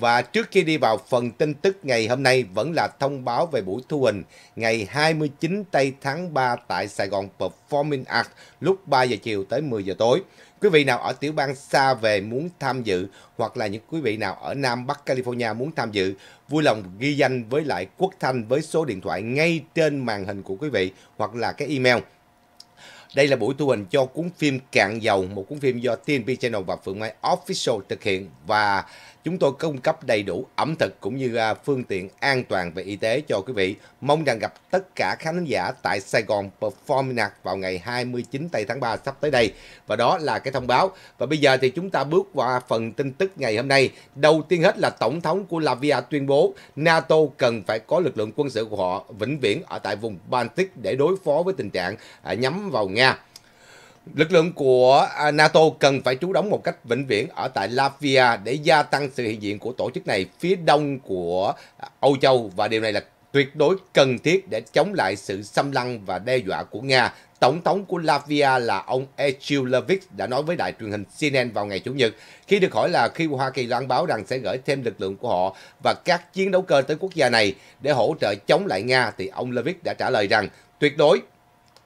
Và trước khi đi vào phần tin tức ngày hôm nay vẫn là thông báo về buổi thu hình ngày 29 tây tháng 3 tại Sài Gòn Performing Arts lúc 3 giờ chiều tới 10 giờ tối. Quý vị nào ở tiểu bang xa về muốn tham dự hoặc là những quý vị nào ở Nam Bắc California muốn tham dự, vui lòng ghi danh với lại Quốc Thanh với số điện thoại ngay trên màn hình của quý vị hoặc là cái email đây là buổi thu hình cho cuốn phim Cạn Dầu, một cuốn phim do TNP Channel và Phượng Mai Official thực hiện và Chúng tôi cung cấp đầy đủ ẩm thực cũng như à, phương tiện an toàn về y tế cho quý vị. Mong rằng gặp tất cả khán giả tại Sài Gòn Performance vào ngày 29 tây tháng 3 sắp tới đây. Và đó là cái thông báo. Và bây giờ thì chúng ta bước qua phần tin tức ngày hôm nay. Đầu tiên hết là Tổng thống của Latvia tuyên bố NATO cần phải có lực lượng quân sự của họ vĩnh viễn ở tại vùng Baltic để đối phó với tình trạng à, nhắm vào Nga. Lực lượng của à, NATO cần phải trú đóng một cách vĩnh viễn ở tại Latvia để gia tăng sự hiện diện của tổ chức này phía đông của à, Âu Châu và điều này là tuyệt đối cần thiết để chống lại sự xâm lăng và đe dọa của Nga. Tổng thống của Latvia là ông Echilevic đã nói với đài truyền hình CNN vào ngày Chủ nhật khi được hỏi là khi Hoa Kỳ loan báo rằng sẽ gửi thêm lực lượng của họ và các chiến đấu cơ tới quốc gia này để hỗ trợ chống lại Nga thì ông Levic đã trả lời rằng tuyệt đối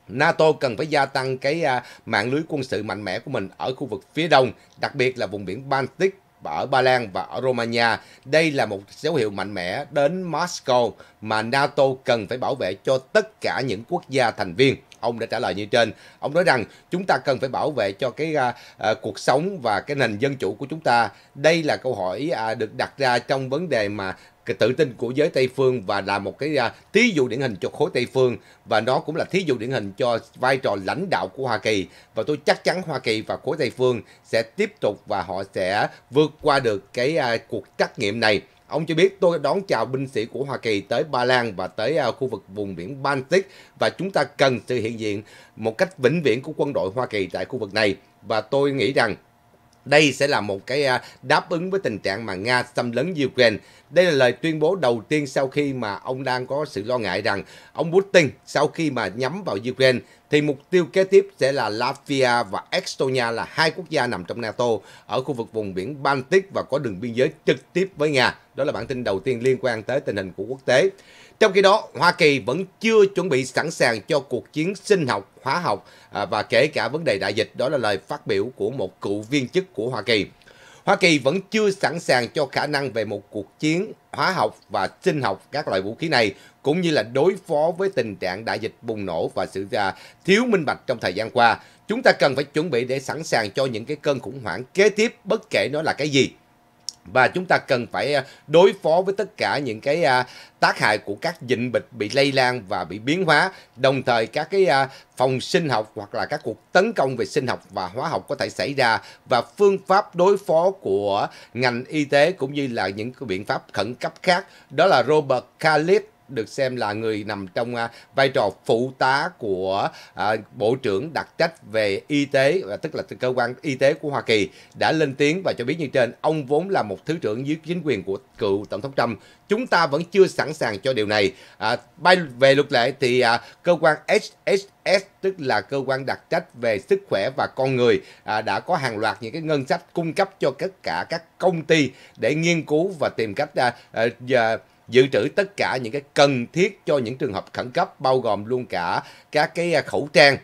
NATO cần phải gia tăng cái à, mạng lưới quân sự mạnh mẽ của mình ở khu vực phía đông, đặc biệt là vùng biển Baltic và ở Ba Lan và ở Romania. Đây là một dấu hiệu mạnh mẽ đến Moscow mà NATO cần phải bảo vệ cho tất cả những quốc gia thành viên. Ông đã trả lời như trên. Ông nói rằng chúng ta cần phải bảo vệ cho cái uh, cuộc sống và cái nền dân chủ của chúng ta. Đây là câu hỏi uh, được đặt ra trong vấn đề mà cái tự tin của giới Tây phương và là một cái à, thí dụ điển hình cho khối Tây phương và nó cũng là thí dụ điển hình cho vai trò lãnh đạo của Hoa Kỳ và tôi chắc chắn Hoa Kỳ và khối Tây phương sẽ tiếp tục và họ sẽ vượt qua được cái uh, cuộc trắc nghiệm này. Ông cho biết tôi đón chào binh sĩ của Hoa Kỳ tới Ba Lan và tới uh, khu vực vùng biển Baltic và chúng ta cần sự hiện diện một cách vĩnh viễn của quân đội Hoa Kỳ tại khu vực này và tôi nghĩ rằng đây sẽ là một cái à, đáp ứng với tình trạng mà Nga xâm lấn Ukraine. Đây là lời tuyên bố đầu tiên sau khi mà ông đang có sự lo ngại rằng ông Putin sau khi mà nhắm vào Ukraine thì mục tiêu kế tiếp sẽ là Latvia và Estonia là hai quốc gia nằm trong NATO ở khu vực vùng biển Baltic và có đường biên giới trực tiếp với Nga. Đó là bản tin đầu tiên liên quan tới tình hình của quốc tế. Trong khi đó, Hoa Kỳ vẫn chưa chuẩn bị sẵn sàng cho cuộc chiến sinh học, hóa học à, và kể cả vấn đề đại dịch. Đó là lời phát biểu của một cựu viên chức của Hoa Kỳ. Hoa Kỳ vẫn chưa sẵn sàng cho khả năng về một cuộc chiến hóa học và sinh học các loại vũ khí này, cũng như là đối phó với tình trạng đại dịch bùng nổ và sự à, thiếu minh bạch trong thời gian qua. Chúng ta cần phải chuẩn bị để sẵn sàng cho những cái cơn khủng hoảng kế tiếp bất kể nó là cái gì và chúng ta cần phải à, đối phó với tất cả những cái à, tác hại của các dịch bệnh bị lây lan và bị biến hóa đồng thời các cái à, phòng sinh học hoặc là các cuộc tấn công về sinh học và hóa học có thể xảy ra và phương pháp đối phó của ngành y tế cũng như là những cái biện pháp khẩn cấp khác đó là Robert Khalid được xem là người nằm trong à, vai trò phụ tá của à, Bộ trưởng đặc trách về y tế, và tức là cơ quan y tế của Hoa Kỳ, đã lên tiếng và cho biết như trên, ông vốn là một thứ trưởng dưới chính quyền của cựu Tổng thống Trump. Chúng ta vẫn chưa sẵn sàng cho điều này. À, bay về luật lệ thì à, cơ quan HHS, tức là cơ quan đặc trách về sức khỏe và con người, à, đã có hàng loạt những cái ngân sách cung cấp cho tất cả các công ty để nghiên cứu và tìm cách... À, à, dự trữ tất cả những cái cần thiết cho những trường hợp khẩn cấp bao gồm luôn cả các cái à, khẩu trang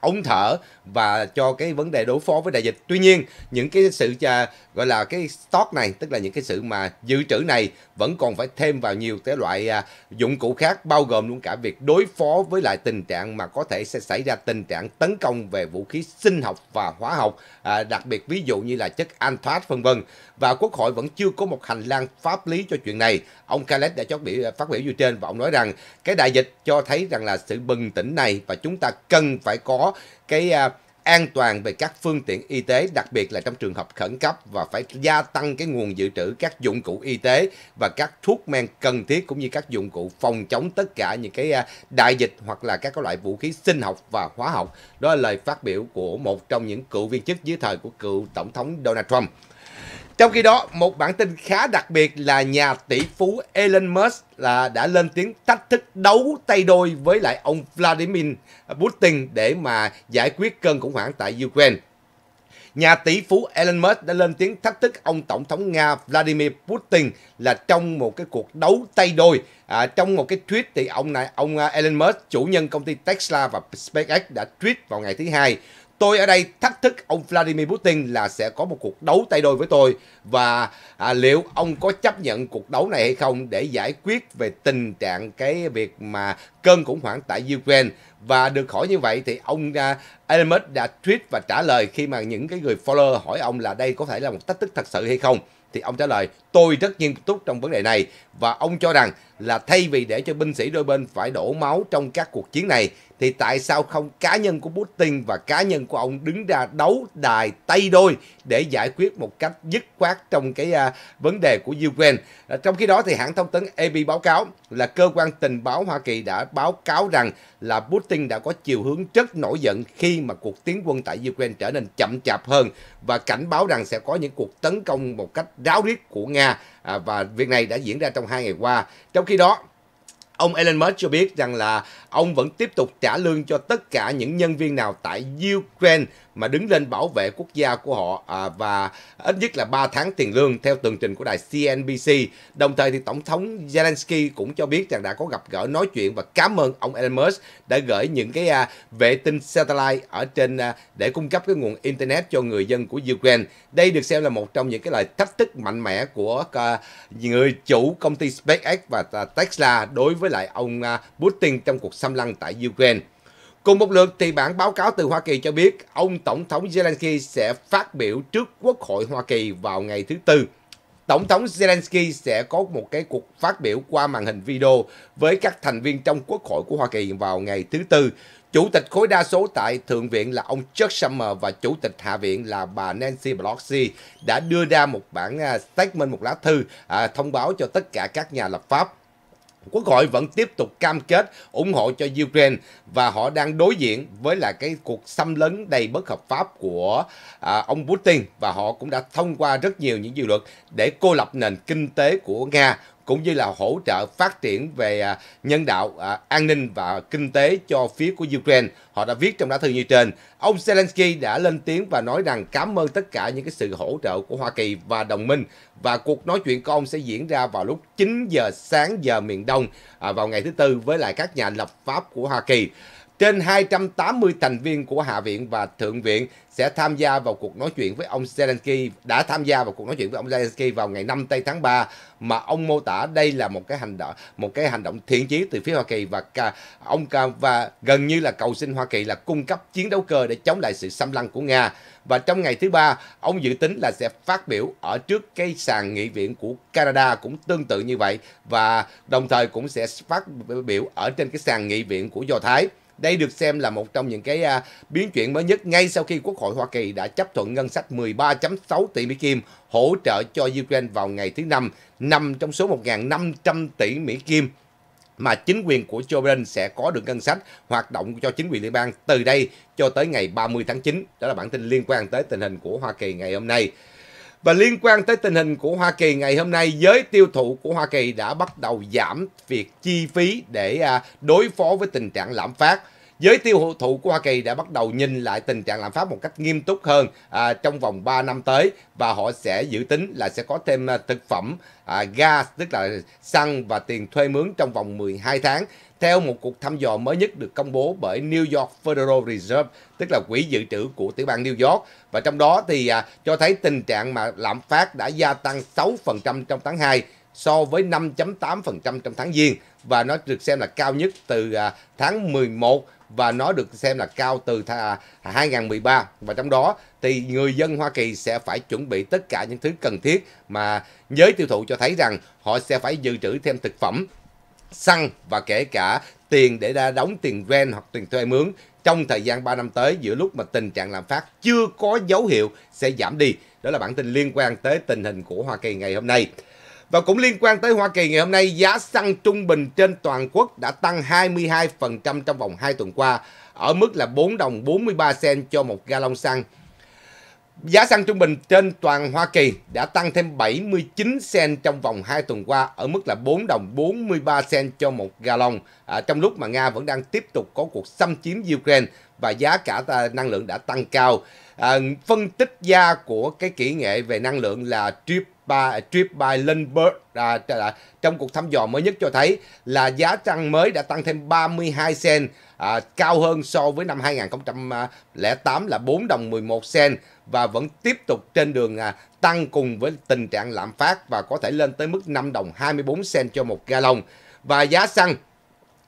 ống thở và cho cái vấn đề đối phó với đại dịch. Tuy nhiên, những cái sự à, gọi là cái stock này, tức là những cái sự mà dự trữ này vẫn còn phải thêm vào nhiều cái loại à, dụng cụ khác bao gồm luôn cả việc đối phó với lại tình trạng mà có thể sẽ xảy ra tình trạng tấn công về vũ khí sinh học và hóa học, à, đặc biệt ví dụ như là chất anthrax vân vân. Và Quốc hội vẫn chưa có một hành lang pháp lý cho chuyện này. Ông Khaled đã cho biểu à, phát biểu như trên và ông nói rằng cái đại dịch cho thấy rằng là sự bừng tỉnh này và chúng ta cần phải có cái à, an toàn về các phương tiện y tế, đặc biệt là trong trường hợp khẩn cấp và phải gia tăng cái nguồn dự trữ các dụng cụ y tế và các thuốc men cần thiết cũng như các dụng cụ phòng chống tất cả những cái à, đại dịch hoặc là các loại vũ khí sinh học và hóa học. Đó là lời phát biểu của một trong những cựu viên chức dưới thời của cựu Tổng thống Donald Trump. Trong khi đó, một bản tin khá đặc biệt là nhà tỷ phú Elon Musk là đã lên tiếng thách thức đấu tay đôi với lại ông Vladimir Putin để mà giải quyết cơn khủng hoảng tại Ukraine. Nhà tỷ phú Elon Musk đã lên tiếng thách thức ông Tổng thống Nga Vladimir Putin là trong một cái cuộc đấu tay đôi. À, trong một cái tweet thì ông này ông à, Elon Musk, chủ nhân công ty Tesla và SpaceX đã tweet vào ngày thứ hai Tôi ở đây thách thức ông Vladimir Putin là sẽ có một cuộc đấu tay đôi với tôi và à, liệu ông có chấp nhận cuộc đấu này hay không để giải quyết về tình trạng cái việc mà cơn khủng hoảng tại Ukraine và được hỏi như vậy thì ông à, Elmer đã tweet và trả lời khi mà những cái người follower hỏi ông là đây có thể là một thách thức thật sự hay không thì ông trả lời tôi rất nghiêm túc trong vấn đề này và ông cho rằng là thay vì để cho binh sĩ đôi bên phải đổ máu trong các cuộc chiến này thì tại sao không cá nhân của Putin và cá nhân của ông đứng ra đấu đài tay đôi để giải quyết một cách dứt khoát trong cái à, vấn đề của Ukraine. À, trong khi đó thì hãng thông tấn AP báo cáo là cơ quan tình báo Hoa Kỳ đã báo cáo rằng là Putin đã có chiều hướng rất nổi giận khi mà cuộc tiến quân tại Ukraine trở nên chậm chạp hơn và cảnh báo rằng sẽ có những cuộc tấn công một cách ráo riết của Nga à, và việc này đã diễn ra trong hai ngày qua. Trong khi đó Ông Elon Musk cho biết rằng là ông vẫn tiếp tục trả lương cho tất cả những nhân viên nào tại Ukraine mà đứng lên bảo vệ quốc gia của họ à, và ít nhất là 3 tháng tiền lương theo tường trình của đài CNBC. Đồng thời thì Tổng thống Zelensky cũng cho biết rằng đã có gặp gỡ nói chuyện và cảm ơn ông Elon Musk đã gửi những cái à, vệ tinh satellite ở trên à, để cung cấp cái nguồn Internet cho người dân của Ukraine. Đây được xem là một trong những cái lời thách thức mạnh mẽ của à, người chủ công ty SpaceX và à, Tesla đối với lại ông à, Putin trong cuộc xâm lăng tại Ukraine. Cùng một lượt thì bản báo cáo từ Hoa Kỳ cho biết ông Tổng thống Zelensky sẽ phát biểu trước Quốc hội Hoa Kỳ vào ngày thứ Tư. Tổng thống Zelensky sẽ có một cái cuộc phát biểu qua màn hình video với các thành viên trong Quốc hội của Hoa Kỳ vào ngày thứ Tư. Chủ tịch khối đa số tại Thượng viện là ông Chuck Schumer và Chủ tịch Hạ viện là bà Nancy Pelosi đã đưa ra một bản à, statement, một lá thư à, thông báo cho tất cả các nhà lập pháp Quốc hội vẫn tiếp tục cam kết ủng hộ cho Ukraine và họ đang đối diện với là cái cuộc xâm lấn đầy bất hợp pháp của à, ông Putin và họ cũng đã thông qua rất nhiều những dự luật để cô lập nền kinh tế của Nga cũng như là hỗ trợ phát triển về à, nhân đạo, à, an ninh và kinh tế cho phía của Ukraine. Họ đã viết trong lá thư như trên. Ông Zelensky đã lên tiếng và nói rằng cảm ơn tất cả những cái sự hỗ trợ của Hoa Kỳ và đồng minh và cuộc nói chuyện của ông sẽ diễn ra vào lúc 9 giờ sáng giờ miền Đông à, vào ngày thứ tư với lại các nhà lập pháp của Hoa Kỳ. Trên 280 thành viên của Hạ viện và Thượng viện sẽ tham gia vào cuộc nói chuyện với ông Zelensky, đã tham gia vào cuộc nói chuyện với ông Zelensky vào ngày 5 tây tháng 3 mà ông mô tả đây là một cái hành động một cái hành động thiện chí từ phía Hoa Kỳ và ông và gần như là cầu xin Hoa Kỳ là cung cấp chiến đấu cơ để chống lại sự xâm lăng của Nga. Và trong ngày thứ ba, ông dự tính là sẽ phát biểu ở trước cái sàn nghị viện của Canada cũng tương tự như vậy và đồng thời cũng sẽ phát biểu ở trên cái sàn nghị viện của Do Thái. Đây được xem là một trong những cái à, biến chuyển mới nhất ngay sau khi Quốc hội Hoa Kỳ đã chấp thuận ngân sách 13.6 tỷ Mỹ Kim hỗ trợ cho Ukraine vào ngày thứ Năm, nằm trong số 1.500 tỷ Mỹ Kim mà chính quyền của Joe Biden sẽ có được ngân sách hoạt động cho chính quyền liên bang từ đây cho tới ngày 30 tháng 9. Đó là bản tin liên quan tới tình hình của Hoa Kỳ ngày hôm nay. Và liên quan tới tình hình của Hoa Kỳ ngày hôm nay, giới tiêu thụ của Hoa Kỳ đã bắt đầu giảm việc chi phí để à, đối phó với tình trạng lạm phát. Giới tiêu thụ của Hoa Kỳ đã bắt đầu nhìn lại tình trạng lạm phát một cách nghiêm túc hơn à, trong vòng 3 năm tới và họ sẽ dự tính là sẽ có thêm à, thực phẩm, à, gas tức là xăng và tiền thuê mướn trong vòng 12 tháng theo một cuộc thăm dò mới nhất được công bố bởi New York Federal Reserve, tức là quỹ dự trữ của tiểu bang New York. Và trong đó thì à, cho thấy tình trạng mà lạm phát đã gia tăng 6% trong tháng 2 so với 5.8% trong tháng Giêng và nó được xem là cao nhất từ à, tháng 11 và nó được xem là cao từ 2013 và trong đó thì người dân Hoa Kỳ sẽ phải chuẩn bị tất cả những thứ cần thiết mà giới tiêu thụ cho thấy rằng họ sẽ phải dự trữ thêm thực phẩm, xăng và kể cả tiền để ra đóng tiền rent hoặc tiền thuê mướn trong thời gian 3 năm tới giữa lúc mà tình trạng lạm phát chưa có dấu hiệu sẽ giảm đi. Đó là bản tin liên quan tới tình hình của Hoa Kỳ ngày hôm nay. Và cũng liên quan tới Hoa Kỳ ngày hôm nay, giá xăng trung bình trên toàn quốc đã tăng 22% trong vòng 2 tuần qua, ở mức là 4 đồng 43 sen cho một gallon xăng. Giá xăng trung bình trên toàn Hoa Kỳ đã tăng thêm 79 sen trong vòng 2 tuần qua ở mức là 4 đồng 43 sen cho một gallon à, trong lúc mà Nga vẫn đang tiếp tục có cuộc xâm chiếm Ukraine và giá cả năng lượng đã tăng cao. À, phân tích gia của cái kỹ nghệ về năng lượng là Trip by, Trip by Lindbergh à, trong cuộc thăm dò mới nhất cho thấy là giá xăng mới đã tăng thêm 32 cent à, cao hơn so với năm 2008 là 4 đồng 11 cent và vẫn tiếp tục trên đường à, tăng cùng với tình trạng lạm phát và có thể lên tới mức 5 đồng 24 cent cho một gallon và giá xăng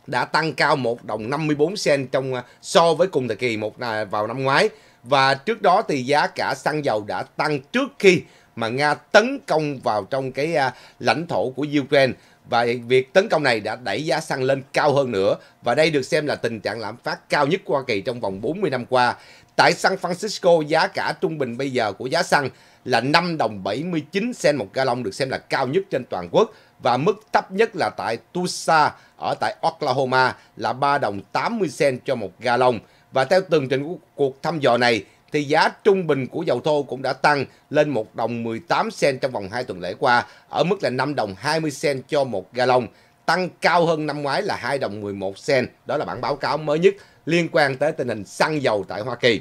đã tăng cao 1 đồng 54 cent trong à, so với cùng thời kỳ một à, vào năm ngoái và trước đó thì giá cả xăng dầu đã tăng trước khi mà Nga tấn công vào trong cái à, lãnh thổ của Ukraine và việc tấn công này đã đẩy giá xăng lên cao hơn nữa và đây được xem là tình trạng lạm phát cao nhất Hoa Kỳ trong vòng 40 năm qua. Tại San Francisco, giá cả trung bình bây giờ của giá xăng là 5 đồng 79 sen một gallon được xem là cao nhất trên toàn quốc và mức thấp nhất là tại Tulsa ở tại Oklahoma là 3 đồng 80 sen cho một gallon. Và theo tường trình của cuộc thăm dò này thì giá trung bình của dầu thô cũng đã tăng lên 1 đồng 18 sen trong vòng 2 tuần lễ qua, ở mức là 5 đồng 20 sen cho một gallon, tăng cao hơn năm ngoái là 2 đồng 11 sen. Đó là bản báo cáo mới nhất liên quan tới tình hình xăng dầu tại Hoa Kỳ.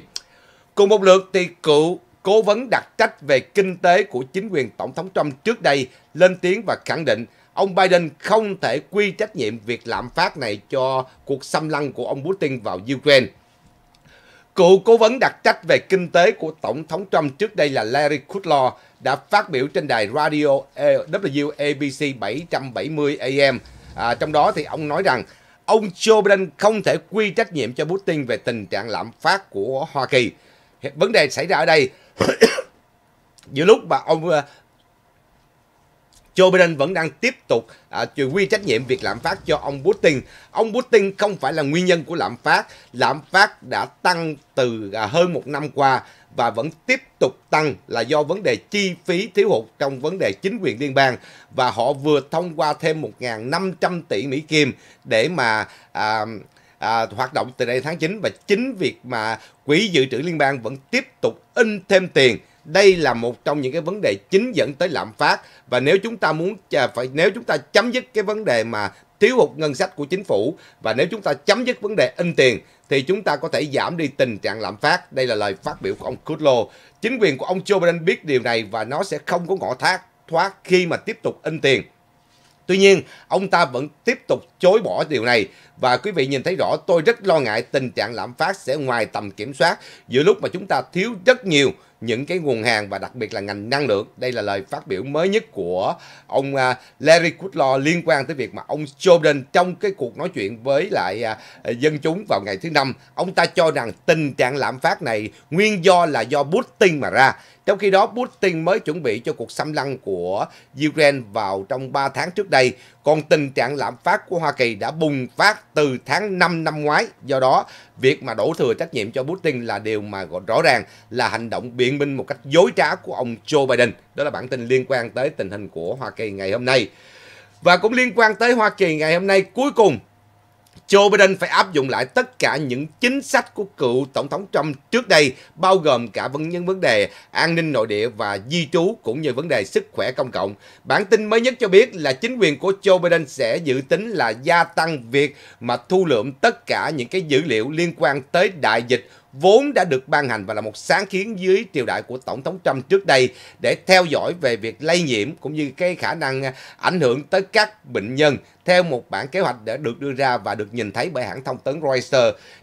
Cùng một lượt thì cựu cố vấn đặc trách về kinh tế của chính quyền Tổng thống Trump trước đây lên tiếng và khẳng định ông Biden không thể quy trách nhiệm việc lạm phát này cho cuộc xâm lăng của ông Putin vào Ukraine. Cựu cố vấn đặc trách về kinh tế của Tổng thống Trump trước đây là Larry Kudlow đã phát biểu trên đài radio WABC 770 AM. À, trong đó thì ông nói rằng ông Joe Biden không thể quy trách nhiệm cho Putin về tình trạng lạm phát của Hoa Kỳ. Vấn đề xảy ra ở đây giữa lúc mà ông Joe Biden vẫn đang tiếp tục à, quy trách nhiệm việc lạm phát cho ông Putin. Ông Putin không phải là nguyên nhân của lạm phát. Lạm phát đã tăng từ à, hơn một năm qua và vẫn tiếp tục tăng là do vấn đề chi phí thiếu hụt trong vấn đề chính quyền liên bang và họ vừa thông qua thêm 1.500 tỷ Mỹ Kim để mà à, à, hoạt động từ đây tháng 9 và chính việc mà quỹ dự trữ liên bang vẫn tiếp tục in thêm tiền đây là một trong những cái vấn đề chính dẫn tới lạm phát và nếu chúng ta muốn phải nếu chúng ta chấm dứt cái vấn đề mà thiếu hụt ngân sách của chính phủ và nếu chúng ta chấm dứt vấn đề in tiền thì chúng ta có thể giảm đi tình trạng lạm phát. Đây là lời phát biểu của ông Kudlow. Chính quyền của ông Joe Biden biết điều này và nó sẽ không có ngõ thác thoát khi mà tiếp tục in tiền. Tuy nhiên, ông ta vẫn tiếp tục chối bỏ điều này và quý vị nhìn thấy rõ tôi rất lo ngại tình trạng lạm phát sẽ ngoài tầm kiểm soát giữa lúc mà chúng ta thiếu rất nhiều những cái nguồn hàng và đặc biệt là ngành năng lượng. Đây là lời phát biểu mới nhất của ông à, Larry Kudlow liên quan tới việc mà ông Joe Biden trong cái cuộc nói chuyện với lại à, dân chúng vào ngày thứ năm. Ông ta cho rằng tình trạng lạm phát này nguyên do là do Putin mà ra. Trong khi đó, Putin mới chuẩn bị cho cuộc xâm lăng của Ukraine vào trong 3 tháng trước đây. Còn tình trạng lạm phát của Hoa Kỳ đã bùng phát từ tháng 5 năm ngoái. Do đó, việc mà đổ thừa trách nhiệm cho Putin là điều mà rõ ràng là hành động biện minh một cách dối trá của ông Joe Biden. Đó là bản tin liên quan tới tình hình của Hoa Kỳ ngày hôm nay. Và cũng liên quan tới Hoa Kỳ ngày hôm nay, cuối cùng Joe Biden phải áp dụng lại tất cả những chính sách của cựu Tổng thống Trump trước đây, bao gồm cả vấn những vấn đề an ninh nội địa và di trú cũng như vấn đề sức khỏe công cộng. Bản tin mới nhất cho biết là chính quyền của Joe Biden sẽ dự tính là gia tăng việc mà thu lượm tất cả những cái dữ liệu liên quan tới đại dịch vốn đã được ban hành và là một sáng kiến dưới triều đại của Tổng thống Trump trước đây để theo dõi về việc lây nhiễm cũng như cái khả năng à, ảnh hưởng tới các bệnh nhân theo một bản kế hoạch đã được đưa ra và được nhìn thấy bởi hãng thông tấn Reuters.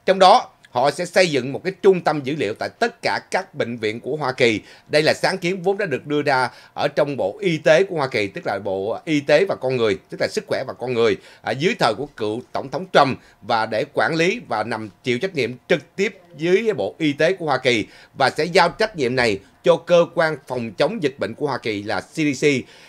Trong đó, họ sẽ xây dựng một cái trung tâm dữ liệu tại tất cả các bệnh viện của Hoa Kỳ. Đây là sáng kiến vốn đã được đưa ra ở trong Bộ Y tế của Hoa Kỳ, tức là Bộ Y tế và con người, tức là sức khỏe và con người, à, dưới thời của cựu Tổng thống Trump và để quản lý và nằm chịu trách nhiệm trực tiếp dưới Bộ Y tế của Hoa Kỳ và sẽ giao trách nhiệm này cho cơ quan phòng chống dịch bệnh của Hoa Kỳ là CDC.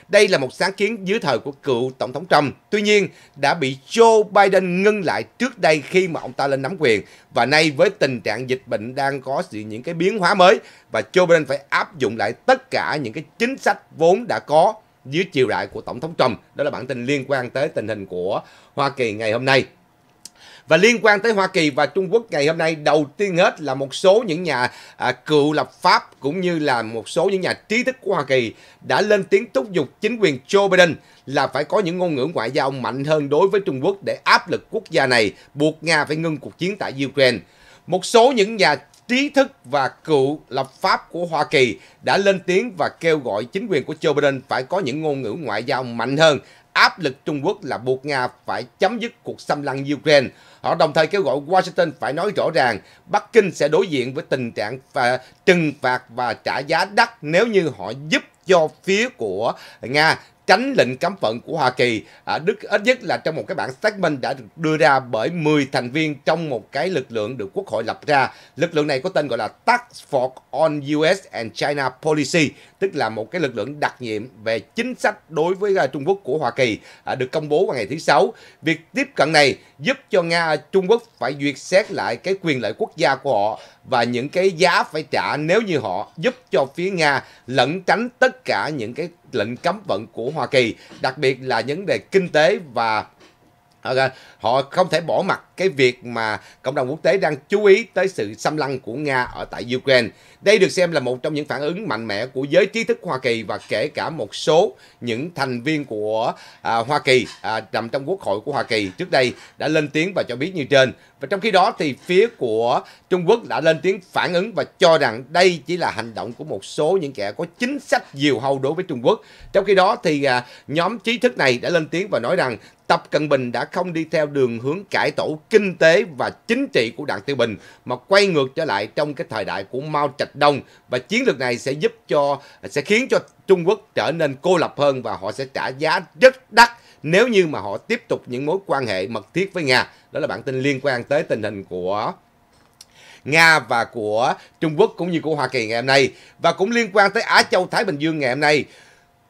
Đây là một sáng kiến dưới thời của cựu Tổng thống Trump. Tuy nhiên, đã bị Joe Biden ngưng lại trước đây khi mà ông ta lên nắm quyền. Và nay với tình trạng dịch bệnh đang có những cái biến hóa mới và Joe Biden phải áp dụng lại tất cả những cái chính sách vốn đã có dưới chiều đại của Tổng thống Trump. Đó là bản tin liên quan tới tình hình của Hoa Kỳ ngày hôm nay. Và liên quan tới Hoa Kỳ và Trung Quốc ngày hôm nay đầu tiên hết là một số những nhà à, cựu lập pháp cũng như là một số những nhà trí thức của Hoa Kỳ đã lên tiếng thúc giục chính quyền Joe Biden là phải có những ngôn ngữ ngoại giao mạnh hơn đối với Trung Quốc để áp lực quốc gia này buộc Nga phải ngưng cuộc chiến tại Ukraine. Một số những nhà trí thức và cựu lập pháp của Hoa Kỳ đã lên tiếng và kêu gọi chính quyền của Joe Biden phải có những ngôn ngữ ngoại giao mạnh hơn áp lực Trung Quốc là buộc Nga phải chấm dứt cuộc xâm lăng Ukraine. Họ đồng thời kêu gọi Washington phải nói rõ ràng Bắc Kinh sẽ đối diện với tình trạng và trừng phạt và trả giá đắt nếu như họ giúp cho phía của Nga tránh lệnh cấm vận của Hoa Kỳ. À, Đức ít nhất là trong một cái bản statement đã được đưa ra bởi 10 thành viên trong một cái lực lượng được Quốc hội lập ra. Lực lượng này có tên gọi là Task Force on US and China Policy, tức là một cái lực lượng đặc nhiệm về chính sách đối với à, Trung Quốc của Hoa Kỳ à, được công bố vào ngày thứ Sáu. Việc tiếp cận này giúp cho Nga à, Trung Quốc phải duyệt xét lại cái quyền lợi quốc gia của họ và những cái giá phải trả nếu như họ giúp cho phía Nga lẩn tránh tất cả những cái lệnh cấm vận của Hoa Kỳ, đặc biệt là vấn đề kinh tế và ờ, họ không thể bỏ mặt cái việc mà cộng đồng quốc tế đang chú ý tới sự xâm lăng của Nga ở tại Ukraine. Đây được xem là một trong những phản ứng mạnh mẽ của giới trí thức Hoa Kỳ và kể cả một số những thành viên của à, Hoa Kỳ à, nằm trong Quốc hội của Hoa Kỳ trước đây đã lên tiếng và cho biết như trên. Và trong khi đó thì phía của Trung Quốc đã lên tiếng phản ứng và cho rằng đây chỉ là hành động của một số những kẻ có chính sách diều hâu đối với Trung Quốc. Trong khi đó thì à, nhóm trí thức này đã lên tiếng và nói rằng Tập Cận Bình đã không đi theo đường hướng cải tổ kinh tế và chính trị của Đảng Tiêu Bình mà quay ngược trở lại trong cái thời đại của Mao Trạch Đông và chiến lược này sẽ giúp cho sẽ khiến cho Trung Quốc trở nên cô lập hơn và họ sẽ trả giá rất đắt nếu như mà họ tiếp tục những mối quan hệ mật thiết với Nga. Đó là bản tin liên quan tới tình hình của Nga và của Trung Quốc cũng như của Hoa Kỳ ngày hôm nay. Và cũng liên quan tới Á Châu Thái Bình Dương ngày hôm nay.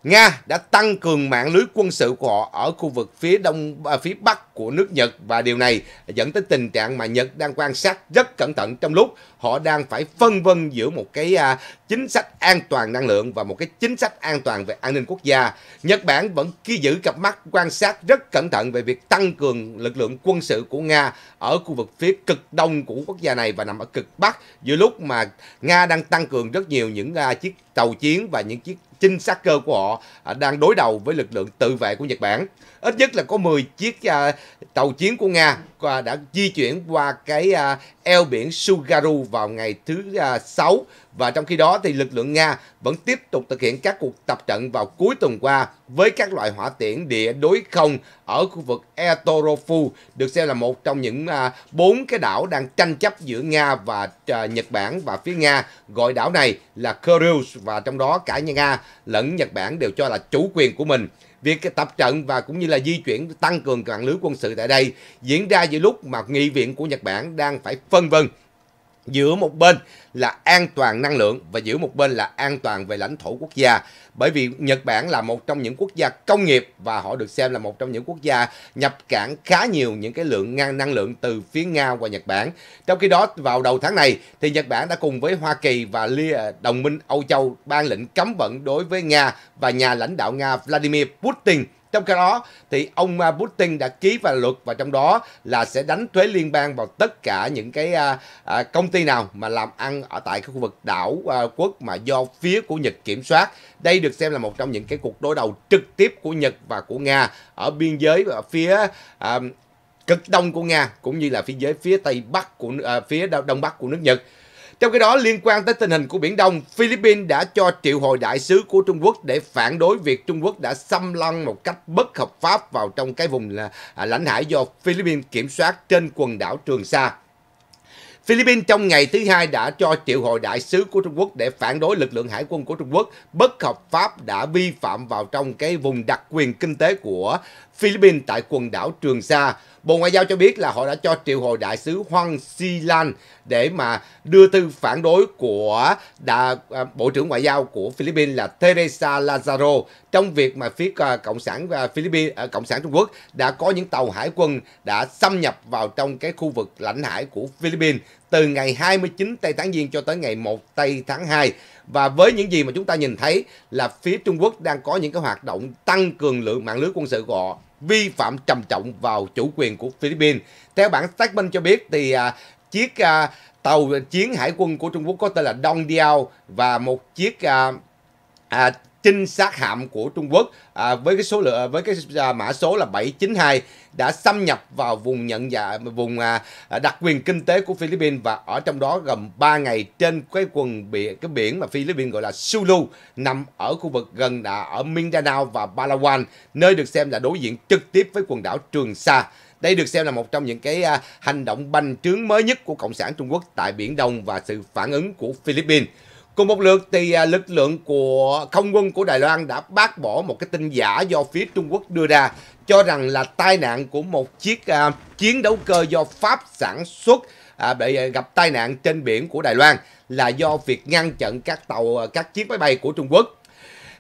Nga đã tăng cường mạng lưới quân sự của họ ở khu vực phía đông à, phía bắc của nước Nhật và điều này dẫn tới tình trạng mà Nhật đang quan sát rất cẩn thận trong lúc họ đang phải phân vân giữa một cái à, chính sách an toàn năng lượng và một cái chính sách an toàn về an ninh quốc gia. Nhật Bản vẫn ghi giữ cặp mắt quan sát rất cẩn thận về việc tăng cường lực lượng quân sự của Nga ở khu vực phía cực đông của quốc gia này và nằm ở cực bắc giữa lúc mà Nga đang tăng cường rất nhiều những à, chiếc tàu chiến và những chiếc trinh sát cơ của họ à, đang đối đầu với lực lượng tự vệ của Nhật Bản ít nhất là có 10 chiếc à, tàu chiến của Nga à, đã di chuyển qua cái à, eo biển Sugaru vào ngày thứ à, sáu 6 và trong khi đó thì lực lượng Nga vẫn tiếp tục thực hiện các cuộc tập trận vào cuối tuần qua với các loại hỏa tiễn địa đối không ở khu vực Etorofu được xem là một trong những à, bốn à, cái đảo đang tranh chấp giữa Nga và à, Nhật Bản và phía Nga gọi đảo này là Kurils và trong đó cả Nga lẫn Nhật Bản đều cho là chủ quyền của mình việc tập trận và cũng như là di chuyển tăng cường mạng lưới quân sự tại đây diễn ra giữa lúc mà nghị viện của Nhật Bản đang phải phân vân giữa một bên là an toàn năng lượng và giữa một bên là an toàn về lãnh thổ quốc gia bởi vì Nhật Bản là một trong những quốc gia công nghiệp và họ được xem là một trong những quốc gia nhập cảng khá nhiều những cái lượng ngang năng lượng từ phía Nga qua Nhật Bản. Trong khi đó vào đầu tháng này thì Nhật Bản đã cùng với Hoa Kỳ và đồng minh Âu Châu ban lệnh cấm vận đối với Nga và nhà lãnh đạo Nga Vladimir Putin trong khi đó, thì ông à, Putin đã ký vào luật và trong đó là sẽ đánh thuế liên bang vào tất cả những cái à, à, công ty nào mà làm ăn ở tại cái khu vực đảo quốc mà do phía của Nhật kiểm soát. Đây được xem là một trong những cái cuộc đối đầu trực tiếp của Nhật và của Nga ở biên giới và phía cực đông của Nga cũng như là phía giới phía tây bắc của phía đông bắc của nước Nhật. Trong khi đó, liên quan tới tình hình của Biển Đông, Philippines đã cho triệu hồi đại sứ của Trung Quốc để phản đối việc Trung Quốc đã xâm lăng một cách bất hợp pháp vào trong cái vùng là à, lãnh hải do Philippines kiểm soát trên quần đảo Trường Sa. Philippines trong ngày thứ hai đã cho triệu hồi đại sứ của Trung Quốc để phản đối lực lượng hải quân của Trung Quốc bất hợp pháp đã vi phạm vào trong cái vùng đặc quyền kinh tế của Philippines tại quần đảo Trường Sa. Bộ Ngoại giao cho biết là họ đã cho triệu hồi đại sứ Hoàng Si Lan để mà đưa thư phản đối của đà, à, Bộ trưởng Ngoại giao của Philippines là Teresa Lazaro trong việc mà phía à, Cộng sản à, Philippines, Cộng sản Trung Quốc đã có những tàu hải quân đã xâm nhập vào trong cái khu vực lãnh hải của Philippines từ ngày 29 tây tháng Giêng cho tới ngày 1 tây tháng 2. Và với những gì mà chúng ta nhìn thấy là phía Trung Quốc đang có những cái hoạt động tăng cường lượng mạng lưới quân sự của họ vi phạm trầm trọng vào chủ quyền của Philippines. Theo bản statement cho biết thì à, chiếc à, tàu chiến hải quân của Trung Quốc có tên là Dong Diao và một chiếc à, à, trinh sát hạm của Trung Quốc à, với cái số lượng à, với cái à, mã số là 792 đã xâm nhập vào vùng nhận dạng vùng à, đặc quyền kinh tế của Philippines và ở trong đó gồm 3 ngày trên cái quần biển cái biển mà Philippines gọi là Sulu nằm ở khu vực gần đã ở Mindanao và Palawan nơi được xem là đối diện trực tiếp với quần đảo Trường Sa. Đây được xem là một trong những cái à, hành động banh trướng mới nhất của Cộng sản Trung Quốc tại Biển Đông và sự phản ứng của Philippines. Cùng một lượt thì à, lực lượng của không quân của Đài Loan đã bác bỏ một cái tin giả do phía Trung Quốc đưa ra cho rằng là tai nạn của một chiếc uh, chiến đấu cơ do Pháp sản xuất à, bị à, gặp tai nạn trên biển của Đài Loan là do việc ngăn chặn các tàu các chiếc máy bay của Trung Quốc.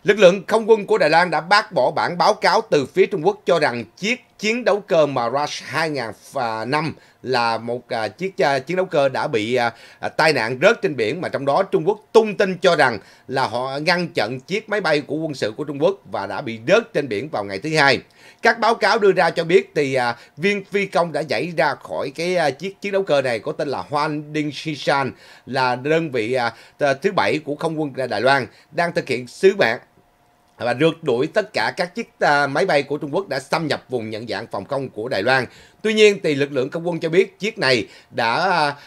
Lực lượng không quân của Đài Loan đã bác bỏ bản báo cáo từ phía Trung Quốc cho rằng chiếc chiến đấu cơ Mirage 2005 là một à, chiếc à, chiến đấu cơ đã bị à, tai nạn rớt trên biển mà trong đó Trung Quốc tung tin cho rằng là họ ngăn chặn chiếc máy bay của quân sự của Trung Quốc và đã bị rớt trên biển vào ngày thứ hai. Các báo cáo đưa ra cho biết thì viên phi công đã nhảy ra khỏi cái chiếc chiến đấu cơ này có tên là Hoan Ding Shishan là đơn vị thứ bảy của không quân Đài Loan đang thực hiện sứ mạng và rượt đuổi tất cả các chiếc à, máy bay của Trung Quốc đã xâm nhập vùng nhận dạng phòng không của Đài Loan. Tuy nhiên thì lực lượng không quân cho biết chiếc này đã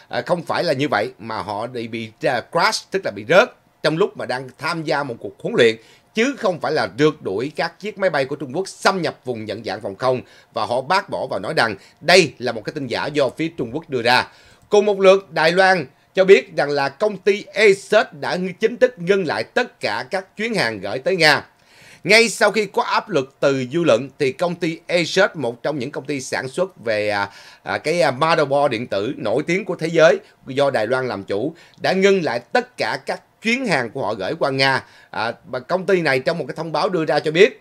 à, không phải là như vậy mà họ bị uh, crash tức là bị rớt trong lúc mà đang tham gia một cuộc huấn luyện chứ không phải là rượt đuổi các chiếc máy bay của Trung Quốc xâm nhập vùng nhận dạng phòng không và họ bác bỏ và nói rằng đây là một cái tin giả do phía Trung Quốc đưa ra. Cùng một lượt Đài Loan cho biết rằng là công ty ASUS đã chính thức ngưng lại tất cả các chuyến hàng gửi tới Nga ngay sau khi có áp lực từ dư luận thì công ty Asus, một trong những công ty sản xuất về à, à cái à, motherboard điện tử nổi tiếng của thế giới do Đài Loan làm chủ, đã ngưng lại tất cả các chuyến hàng của họ gửi qua Nga. À, công ty này trong một cái thông báo đưa ra cho biết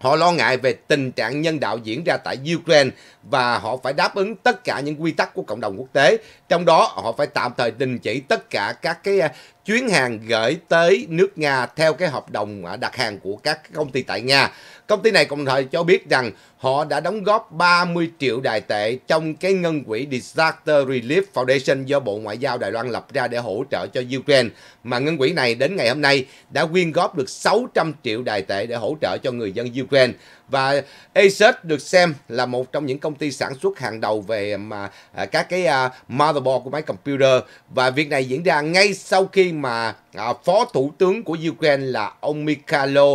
Họ lo ngại về tình trạng nhân đạo diễn ra tại Ukraine và họ phải đáp ứng tất cả những quy tắc của cộng đồng quốc tế. Trong đó, họ phải tạm thời đình chỉ tất cả các cái à, chuyến hàng gửi tới nước Nga theo cái hợp đồng đặt hàng của các công ty tại Nga. Công ty này đồng thời cho biết rằng họ đã đóng góp 30 triệu đài tệ trong cái ngân quỹ Disaster Relief Foundation do Bộ Ngoại giao Đài Loan lập ra để hỗ trợ cho Ukraine. Mà ngân quỹ này đến ngày hôm nay đã quyên góp được 600 triệu đài tệ để hỗ trợ cho người dân Ukraine. Và Asus được xem là một trong những công ty sản xuất hàng đầu về mà à, các cái à, motherboard của máy computer. Và việc này diễn ra ngay sau khi mà à, Phó Thủ tướng của Ukraine là ông Mikhailo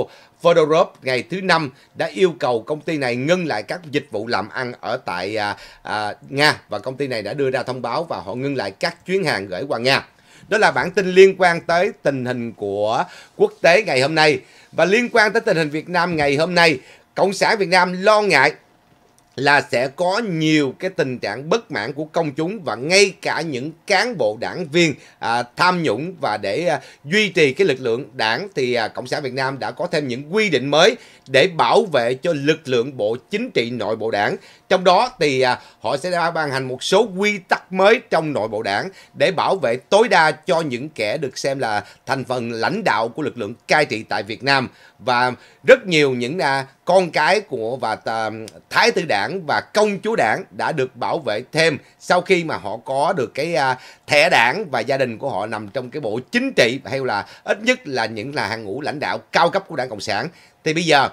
Fedorov ngày thứ năm đã yêu cầu công ty này ngưng lại các dịch vụ làm ăn ở tại à, à, Nga và công ty này đã đưa ra thông báo và họ ngưng lại các chuyến hàng gửi qua Nga. Đó là bản tin liên quan tới tình hình của quốc tế ngày hôm nay và liên quan tới tình hình Việt Nam ngày hôm nay. Cộng sản Việt Nam lo ngại là sẽ có nhiều cái tình trạng bất mãn của công chúng và ngay cả những cán bộ đảng viên à, tham nhũng và để à, duy trì cái lực lượng đảng thì à, Cộng sản Việt Nam đã có thêm những quy định mới để bảo vệ cho lực lượng bộ chính trị nội bộ đảng trong đó thì à, họ sẽ ban hành một số quy tắc mới trong nội bộ đảng để bảo vệ tối đa cho những kẻ được xem là thành phần lãnh đạo của lực lượng cai trị tại Việt Nam và rất nhiều những à, con cái của và à, thái tử đảng và công chúa đảng đã được bảo vệ thêm sau khi mà họ có được cái thẻ đảng và gia đình của họ nằm trong cái bộ chính trị hay là ít nhất là những là hàng ngũ lãnh đạo cao cấp của đảng cộng sản thì bây giờ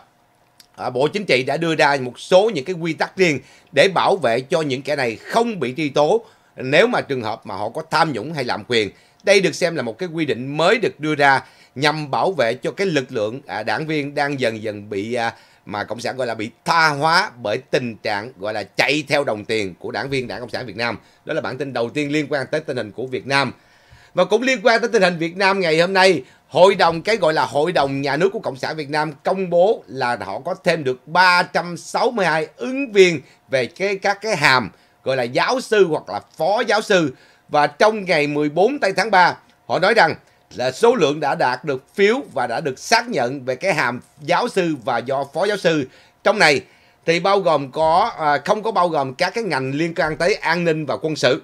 À, Bộ Chính trị đã đưa ra một số những cái quy tắc riêng để bảo vệ cho những kẻ này không bị truy tố nếu mà trường hợp mà họ có tham nhũng hay lạm quyền. Đây được xem là một cái quy định mới được đưa ra nhằm bảo vệ cho cái lực lượng à, đảng viên đang dần dần bị à, mà cộng sản gọi là bị tha hóa bởi tình trạng gọi là chạy theo đồng tiền của đảng viên đảng cộng sản Việt Nam. Đó là bản tin đầu tiên liên quan tới tình hình của Việt Nam. Và cũng liên quan tới tình hình Việt Nam ngày hôm nay, Hội đồng cái gọi là Hội đồng Nhà nước của Cộng sản Việt Nam công bố là họ có thêm được 362 ứng viên về cái các cái hàm gọi là giáo sư hoặc là phó giáo sư và trong ngày 14 tây tháng 3 họ nói rằng là số lượng đã đạt được phiếu và đã được xác nhận về cái hàm giáo sư và do phó giáo sư trong này thì bao gồm có à, không có bao gồm các cái ngành liên quan tới an ninh và quân sự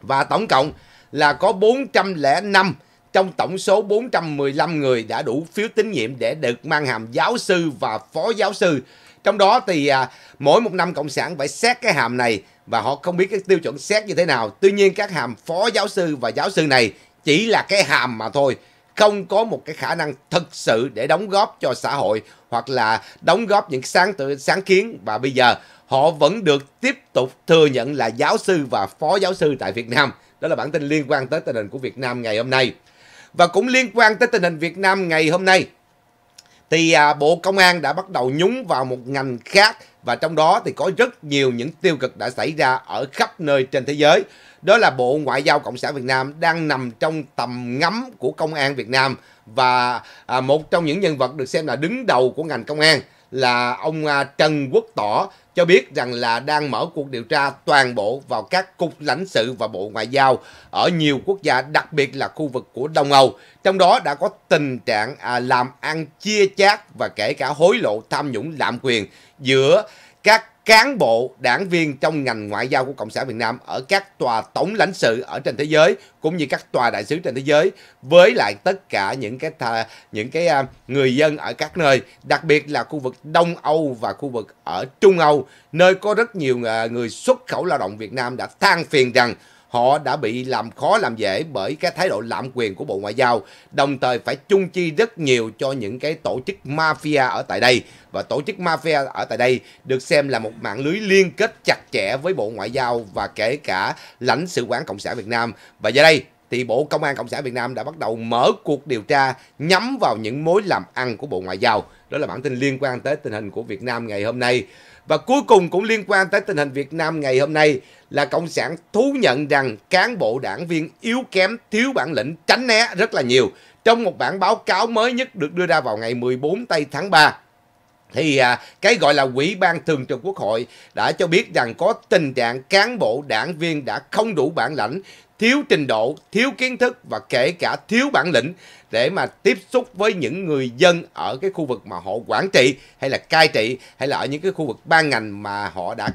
và tổng cộng là có 405 trong tổng số 415 người đã đủ phiếu tín nhiệm để được mang hàm giáo sư và phó giáo sư. Trong đó thì à, mỗi một năm Cộng sản phải xét cái hàm này và họ không biết cái tiêu chuẩn xét như thế nào. Tuy nhiên các hàm phó giáo sư và giáo sư này chỉ là cái hàm mà thôi không có một cái khả năng thực sự để đóng góp cho xã hội hoặc là đóng góp những sáng tự sáng kiến và bây giờ họ vẫn được tiếp tục thừa nhận là giáo sư và phó giáo sư tại Việt Nam. Đó là bản tin liên quan tới tình hình của Việt Nam ngày hôm nay và cũng liên quan tới tình hình Việt Nam ngày hôm nay thì à, Bộ Công an đã bắt đầu nhúng vào một ngành khác và trong đó thì có rất nhiều những tiêu cực đã xảy ra ở khắp nơi trên thế giới. Đó là Bộ Ngoại giao Cộng sản Việt Nam đang nằm trong tầm ngắm của Công an Việt Nam và à, một trong những nhân vật được xem là đứng đầu của ngành công an là ông à, Trần Quốc Tỏ cho biết rằng là đang mở cuộc điều tra toàn bộ vào các cục lãnh sự và bộ ngoại giao ở nhiều quốc gia, đặc biệt là khu vực của Đông Âu. Trong đó đã có tình trạng à, làm ăn chia chác và kể cả hối lộ tham nhũng lạm quyền giữa các cán bộ, đảng viên trong ngành ngoại giao của Cộng sản Việt Nam ở các tòa tổng lãnh sự ở trên thế giới cũng như các tòa đại sứ trên thế giới với lại tất cả những cái thà, những cái à, người dân ở các nơi, đặc biệt là khu vực Đông Âu và khu vực ở Trung Âu nơi có rất nhiều à, người xuất khẩu lao động Việt Nam đã than phiền rằng họ đã bị làm khó làm dễ bởi cái thái độ lạm quyền của Bộ Ngoại giao, đồng thời phải chung chi rất nhiều cho những cái tổ chức mafia ở tại đây. Và tổ chức mafia ở tại đây được xem là một mạng lưới liên kết chặt chẽ với Bộ Ngoại giao và kể cả lãnh sự quán Cộng sản Việt Nam. Và giờ đây, thì Bộ Công an Cộng sản Việt Nam đã bắt đầu mở cuộc điều tra nhắm vào những mối làm ăn của Bộ Ngoại giao. Đó là bản tin liên quan tới tình hình của Việt Nam ngày hôm nay. Và cuối cùng cũng liên quan tới tình hình Việt Nam ngày hôm nay là Cộng sản thú nhận rằng cán bộ đảng viên yếu kém, thiếu bản lĩnh, tránh né rất là nhiều trong một bản báo cáo mới nhất được đưa ra vào ngày 14 tây tháng 3 thì à, cái gọi là quỹ ban thường trực quốc hội đã cho biết rằng có tình trạng cán bộ đảng viên đã không đủ bản lãnh thiếu trình độ thiếu kiến thức và kể cả thiếu bản lĩnh để mà tiếp xúc với những người dân ở cái khu vực mà họ quản trị hay là cai trị hay là ở những cái khu vực ban ngành mà họ đã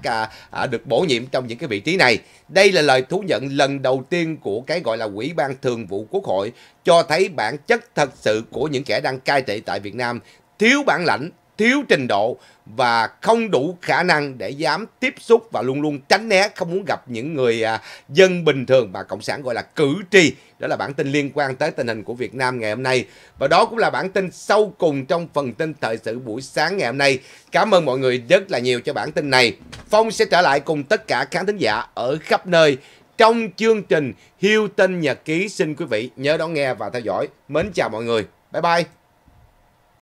à, được bổ nhiệm trong những cái vị trí này đây là lời thú nhận lần đầu tiên của cái gọi là quỹ ban thường vụ quốc hội cho thấy bản chất thật sự của những kẻ đang cai trị tại việt nam thiếu bản lãnh thiếu trình độ và không đủ khả năng để dám tiếp xúc và luôn luôn tránh né không muốn gặp những người à, dân bình thường mà cộng sản gọi là cử tri đó là bản tin liên quan tới tình hình của Việt Nam ngày hôm nay và đó cũng là bản tin sâu cùng trong phần tin thời sự buổi sáng ngày hôm nay cảm ơn mọi người rất là nhiều cho bản tin này Phong sẽ trở lại cùng tất cả khán thính giả ở khắp nơi trong chương trình Hiêu Tinh Nhật Ký xin quý vị nhớ đón nghe và theo dõi mến chào mọi người bye bye